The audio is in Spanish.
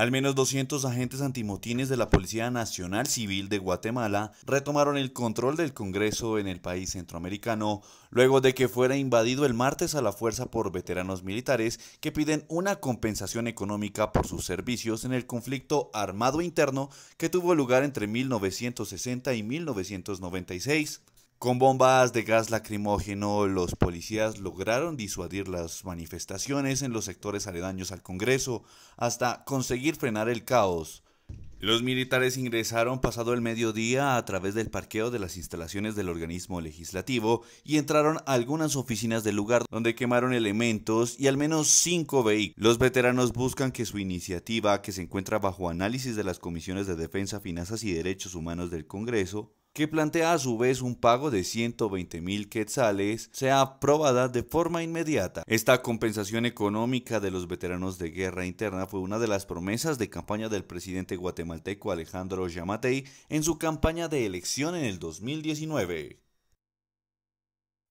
Al menos 200 agentes antimotines de la Policía Nacional Civil de Guatemala retomaron el control del Congreso en el país centroamericano luego de que fuera invadido el martes a la fuerza por veteranos militares que piden una compensación económica por sus servicios en el conflicto armado interno que tuvo lugar entre 1960 y 1996. Con bombas de gas lacrimógeno, los policías lograron disuadir las manifestaciones en los sectores aledaños al Congreso hasta conseguir frenar el caos. Los militares ingresaron pasado el mediodía a través del parqueo de las instalaciones del organismo legislativo y entraron a algunas oficinas del lugar donde quemaron elementos y al menos cinco vehículos. Los veteranos buscan que su iniciativa, que se encuentra bajo análisis de las comisiones de defensa, finanzas y derechos humanos del Congreso, que plantea a su vez un pago de 120 mil quetzales, sea aprobada de forma inmediata. Esta compensación económica de los veteranos de guerra interna fue una de las promesas de campaña del presidente guatemalteco Alejandro Yamatei en su campaña de elección en el 2019.